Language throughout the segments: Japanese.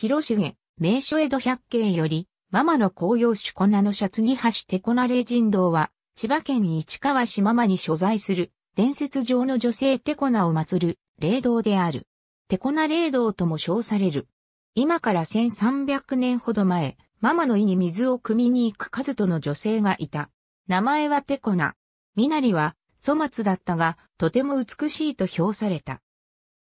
広重、名所江戸百景より、ママの紅葉種粉のシャツに橋テコナレ人道は、千葉県市川市ママに所在する、伝説上の女性テコナを祀る、霊道である。テコナ霊道とも称される。今から1300年ほど前、ママの胃に水を汲みに行く数との女性がいた。名前はテコナ。身なりは粗末だったが、とても美しいと評された。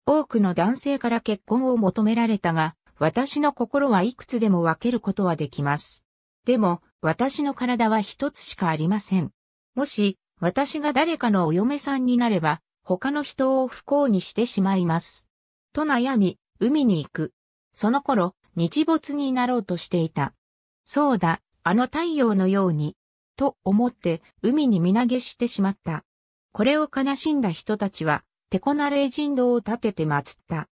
多くの男性から結婚を求められたが、私の心はいくつでも分けることはできます。でも、私の体は一つしかありません。もし、私が誰かのお嫁さんになれば、他の人を不幸にしてしまいます。と悩み、海に行く。その頃、日没になろうとしていた。そうだ、あの太陽のように、と思って海に身投げしてしまった。これを悲しんだ人たちは、テこなれ人道を立てて祀った。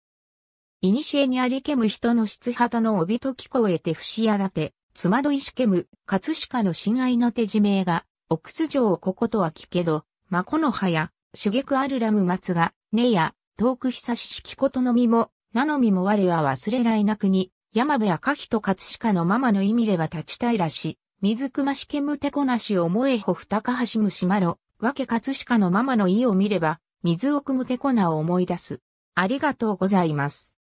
いにしえにありけむ人の質旗の帯と聞こえて節やだて、つまどいしけむ、葛飾の親愛の手締めが、奥津城こことは聞けど、まこの葉や、主玉あるらむ松が、ねや、遠く久ししきことのみも、なのみも我は忘れらいなくに、山部赤日と葛飾のままの意味れば立ちたいらし、水熊しけむてこなし思えほふたかはしむしまろ、わけ葛飾のままの意を見れば、水を汲むてこなを思い出す。ありがとうございます。